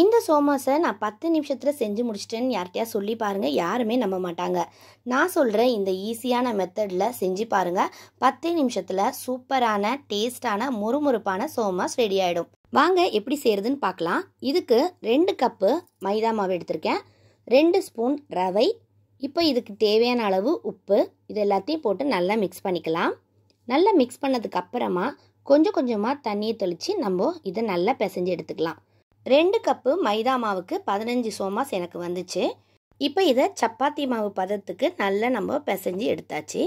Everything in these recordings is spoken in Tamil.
இந்த சோமாஸை நான் பத்து நிமிஷத்தில் செஞ்சு முடிச்சிட்டேன்னு யார்கிட்டயா சொல்லி பாருங்கள் யாருமே நம்ப மாட்டாங்க நான் சொல்கிறேன் இந்த ஈஸியான மெத்தடில் செஞ்சு பாருங்கள் பத்து நிமிஷத்தில் சூப்பரான டேஸ்டான முறுமுறுப்பான சோமாஸ் ரெடி ஆகிடும் வாங்க எப்படி செய்கிறதுன்னு பார்க்கலாம் இதுக்கு ரெண்டு கப்பு மைதா மாவு எடுத்திருக்கேன் ரெண்டு ஸ்பூன் ரவை இப்போ இதுக்கு தேவையான அளவு உப்பு இது எல்லாத்தையும் போட்டு நல்லா மிக்ஸ் பண்ணிக்கலாம் நல்லா மிக்ஸ் பண்ணதுக்கப்புறமா கொஞ்சம் கொஞ்சமாக தண்ணியை தெளித்து நம்ம இதை நல்லா பிசைஞ்சு எடுத்துக்கலாம் ரெண்டு கப்பு மைதா மாவுக்கு பதினஞ்சு சோமாஸ் எனக்கு வந்துச்சு இப்போ இதை சப்பாத்தி மாவு பதத்துக்கு நல்லா நம்ம பிசைஞ்சு எடுத்தாச்சு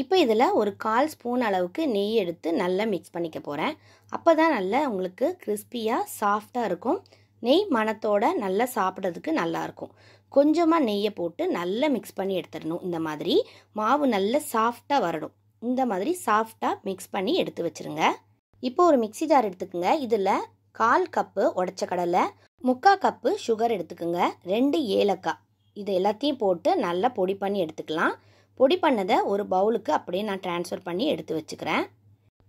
இப்போ இதில் ஒரு கால் ஸ்பூன் அளவுக்கு நெய் எடுத்து நல்லா மிக்ஸ் பண்ணிக்க போகிறேன் அப்போ தான் நல்லா உங்களுக்கு கிறிஸ்பியாக சாஃப்டாக இருக்கும் நெய் மணத்தோட நல்லா சாப்பிட்றதுக்கு நல்லாயிருக்கும் கொஞ்சமாக நெய்யை போட்டு நல்லா மிக்ஸ் பண்ணி எடுத்துடணும் இந்த மாதிரி மாவு நல்லா சாஃப்டாக வரணும் இந்த மாதிரி சாஃப்டாக மிக்ஸ் பண்ணி எடுத்து வச்சுருங்க இப்போ ஒரு மிக்சி ஜார் எடுத்துக்கோங்க இதில் கால் கப்பு உடச்ச கடலை முக்கா கப்பு சுகர் எடுத்துக்கோங்க ரெண்டு ஏலக்காய் இது எல்லாத்தையும் போட்டு நல்லா பொடி பண்ணி எடுத்துக்கலாம் பொடி பண்ணதை ஒரு பவுலுக்கு அப்படியே நான் டிரான்ஸ்ஃபர் பண்ணி எடுத்து வச்சுக்கிறேன்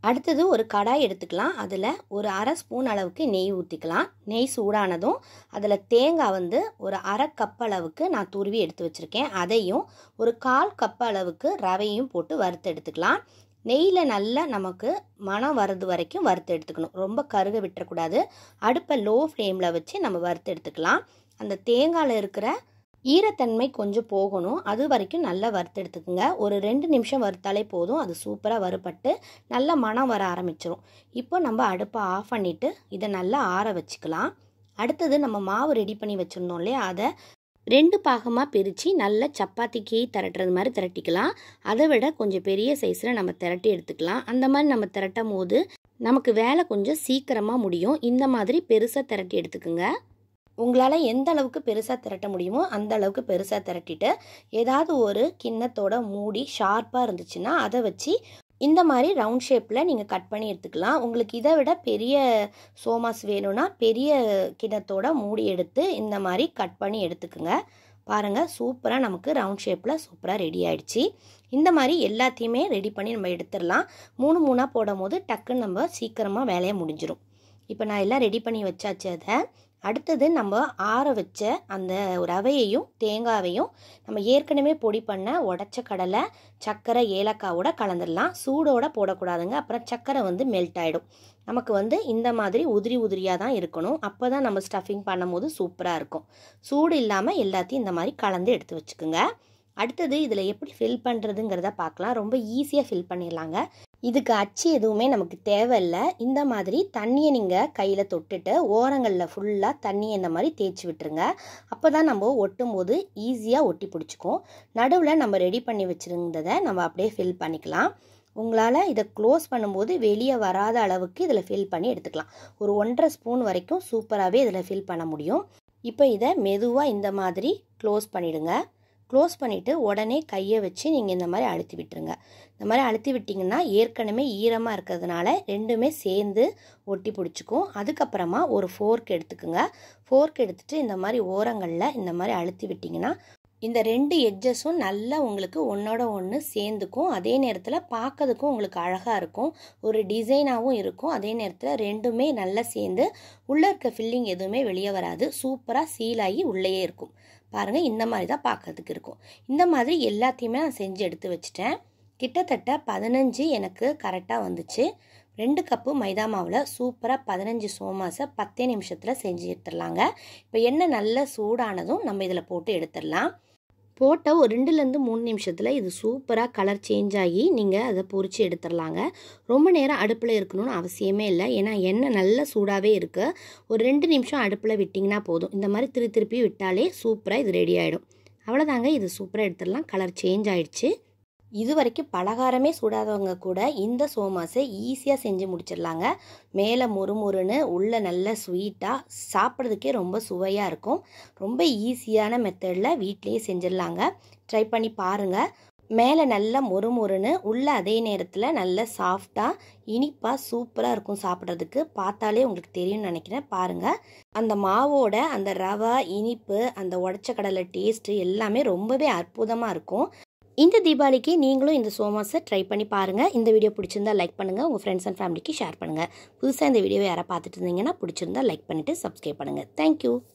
அடுத்தது ஒரு கடாய் எடுத்துக்கலாம் அதில் ஒரு அரை ஸ்பூன் அளவுக்கு நெய் ஊற்றிக்கலாம் நெய் சூடானதும் அதில் தேங்காய் வந்து ஒரு அரை கப் அளவுக்கு நான் துருவி எடுத்து வச்சுருக்கேன் அதையும் ஒரு கால் கப் அளவுக்கு ரவையும் போட்டு வறுத்து எடுத்துக்கலாம் நெய்யில் நல்லா நமக்கு மனம் வரது வரைக்கும் வறுத்து எடுத்துக்கணும் ரொம்ப கருக விட்டுறக்கூடாது அடுப்பை லோ ஃப்ளேமில் வச்சு நம்ம வறுத்து எடுத்துக்கலாம் அந்த தேங்காயில் இருக்கிற ஈரத்தன்மை கொஞ்சம் போகணும் அது வரைக்கும் நல்லா வறுத்து எடுத்துக்கோங்க ஒரு ரெண்டு நிமிஷம் வறுத்தாலே போதும் அது சூப்பராக வறுபட்டு நல்லா மனம் வர ஆரம்பிச்சிடும் இப்போ நம்ம அடுப்பை ஆஃப் பண்ணிவிட்டு இதை நல்லா ஆற வச்சுக்கலாம் அடுத்தது நம்ம மாவு ரெடி பண்ணி வச்சுருந்தோம் இல்லையா அதை ரெண்டு பாகமாக பிரித்து நல்ல சப்பாத்தி கீ திரட்டுறது மாதிரி திரட்டிக்கலாம் அதை விட கொஞ்சம் பெரிய சைஸில் நம்ம திரட்டி எடுத்துக்கலாம் அந்த மாதிரி நம்ம திரட்டும் போது நமக்கு வேலை கொஞ்சம் சீக்கிரமாக முடியும் இந்த மாதிரி பெருசாக திரட்டி எடுத்துக்கோங்க உங்களால் எந்த அளவுக்கு பெருசாக திரட்ட முடியுமோ அந்த அளவுக்கு பெருசாக திரட்டிட்டு ஏதாவது ஒரு கிண்ணத்தோட மூடி ஷார்ப்பாக இருந்துச்சுன்னா அதை வச்சு இந்த மாதிரி ரவுண்ட் ஷேப்பில் நீங்கள் கட் பண்ணி எடுத்துக்கலாம் உங்களுக்கு இதை விட பெரிய சோமாஸ் வேணும்னா பெரிய கிணத்தோட மூடி எடுத்து இந்த மாதிரி கட் பண்ணி எடுத்துக்கோங்க பாருங்கள் சூப்பராக நமக்கு ரவுண்ட் ஷேப்பில் சூப்பராக ரெடி ஆகிடுச்சி இந்த மாதிரி எல்லாத்தையுமே ரெடி பண்ணி நம்ம எடுத்துடலாம் மூணு மூணாக போடும் போது டக்குன்னு நம்ம சீக்கிரமாக வேலையை முடிஞ்சிடும் இப்போ நான் எல்லாம் ரெடி பண்ணி வச்சாச்சு அதை அடுத்தது நம்ம ஆற வச்ச அந்த ரவையையும் தேங்காயையும் நம்ம ஏற்கனவே பொடி பண்ண உடச்ச கடலை சர்க்கரை ஏலக்காவோட கலந்துடலாம் சூடோட போடக்கூடாதுங்க அப்புறம் சர்க்கரை வந்து மெல்ட் ஆகிடும் நமக்கு வந்து இந்த மாதிரி உதிரி உதிரியாக தான் இருக்கணும் அப்போ தான் நம்ம ஸ்டஃபிங் பண்ணும்போது சூப்பராக இருக்கும் சூடு இல்லாமல் எல்லாத்தையும் இந்த மாதிரி கலந்து எடுத்து வச்சுக்கோங்க அடுத்தது இதில் எப்படி ஃபில் பண்ணுறதுங்கிறத பார்க்கலாம் ரொம்ப ஈஸியாக ஃபில் பண்ணிடலாங்க இதுக்கு அச்சு எதுவுமே நமக்கு தேவையில்லை இந்த மாதிரி தண்ணியை நீங்கள் கையில் தொட்டுட்டு ஓரங்களில் ஃபுல்லாக தண்ணியை இந்த மாதிரி தேய்ச்சி விட்டுருங்க அப்போ தான் நம்ம ஒட்டும் போது ஈஸியாக ஒட்டி பிடிச்சிக்கும் நடுவில் நம்ம ரெடி பண்ணி வச்சுருந்ததை நம்ம அப்படியே ஃபில் பண்ணிக்கலாம் உங்களால் இதை க்ளோஸ் பண்ணும்போது வெளியே வராத அளவுக்கு இதில் ஃபில் பண்ணி எடுத்துக்கலாம் ஒரு ஒன்றரை ஸ்பூன் வரைக்கும் சூப்பராகவே இதில் ஃபில் பண்ண முடியும் இப்போ இதை மெதுவாக இந்த மாதிரி க்ளோஸ் பண்ணிவிடுங்க க்ளோஸ் பண்ணிவிட்டு உடனே கையை வச்சு நீங்கள் இந்த மாதிரி அழுத்தி விட்டுருங்க இந்த மாதிரி அழுத்தி விட்டிங்கன்னா ஏற்கனவே ஈரமாக இருக்கிறதுனால ரெண்டுமே சேர்ந்து ஒட்டி பிடிச்சிக்கும் அதுக்கப்புறமா ஒரு ஃபோர்க் எடுத்துக்கோங்க ஃபோர்க் எடுத்துகிட்டு இந்த மாதிரி ஓரங்களில் இந்த மாதிரி அழுத்தி விட்டிங்கன்னா இந்த ரெண்டு எட்ஜஸும் நல்லா உங்களுக்கு ஒன்றோட ஒன்று சேர்ந்துக்கும் அதே நேரத்தில் பார்க்கறதுக்கும் உங்களுக்கு அழகாக இருக்கும் ஒரு டிசைனாகவும் இருக்கும் அதே நேரத்தில் ரெண்டுமே நல்லா சேர்ந்து உள்ளே இருக்க ஃபில்லிங் எதுவுமே வெளியே வராது சூப்பராக சீலாகி உள்ளேயே இருக்கும் பாருங்கள் இந்த மாதிரி தான் பார்க்கறதுக்கு இருக்கும் இந்த மாதிரி எல்லாத்தையுமே நான் செஞ்சு எடுத்து வச்சுட்டேன் கிட்டத்தட்ட பதினஞ்சு எனக்கு கரெக்டாக வந்துச்சு ரெண்டு கப்பு மைதா மாவில் சூப்பராக பதினஞ்சு சோமாஸை பத்தே நிமிஷத்தில் செஞ்சு எடுத்துடலாங்க இப்போ எண்ணெய் நல்ல சூடானதும் நம்ம இதில் போட்டு எடுத்துடலாம் போட்ட ஒரு ரெண்டுலேருந்து மூணு நிமிஷத்தில் இது சூப்பராக கலர் சேஞ்ச் ஆகி நீங்கள் அதை பொறிச்சு எடுத்துடலாங்க ரொம்ப நேரம் அடுப்பில் இருக்கணும்னு அவசியமே இல்லை ஏன்னா எண்ணெய் நல்லா சூடாகவே இருக்குது ஒரு ரெண்டு நிமிஷம் அடுப்பில் விட்டிங்கன்னா போதும் இந்த மாதிரி திரு திருப்பி விட்டாலே சூப்பராக இது ரெடி ஆகிடும் அவ்வளோதாங்க இது சூப்பராக எடுத்துடலாம் கலர் சேஞ்ச் ஆகிடுச்சு இது வரைக்கும் பலகாரமே சுடாதவங்க கூட இந்த சோமாஸை ஈஸியாக செஞ்சு முடிச்சிடலாங்க மேலே முறுமுறுன்னு உள்ளே நல்ல ஸ்வீட்டாக சாப்பிட்றதுக்கே ரொம்ப சுவையாக இருக்கும் ரொம்ப ஈஸியான மெத்தடில் வீட்லேயே செஞ்சிடலாங்க ட்ரை பண்ணி பாருங்கள் மேலே நல்லா மொறுமொறுன்னு உள்ளே அதே நேரத்தில் நல்லா சாஃப்டாக இனிப்பாக சூப்பராக இருக்கும் சாப்பிட்றதுக்கு பார்த்தாலே உங்களுக்கு தெரியும்னு நினைக்கிறேன் பாருங்கள் அந்த மாவோட அந்த ரவா இனிப்பு அந்த உடச்ச கடலை டேஸ்ட்டு எல்லாமே ரொம்பவே அற்புதமாக இருக்கும் இந்த தீபாவளிக்கு நீங்களும் இந்த சோமாஸை ட்ரை பண்ணி பாருங்கள் இந்த வீடியோ பிடிச்சிருந்தா லைக் பண்ணுங்கள் உங்கள் ஃப்ரெண்ட்ஸ் அண்ட் ஃபேமிலிக்கு ஷேர் பண்ணுங்கள் புதுசாக இந்த வீடியோ யாராவது பார்த்துட்டு இருந்தீங்கன்னா பிடிச்சிருந்தா லைக் பண்ணிவிட்டு சப்ஸ்கிரைப் பண்ணுங்கள் தேங்க்யூ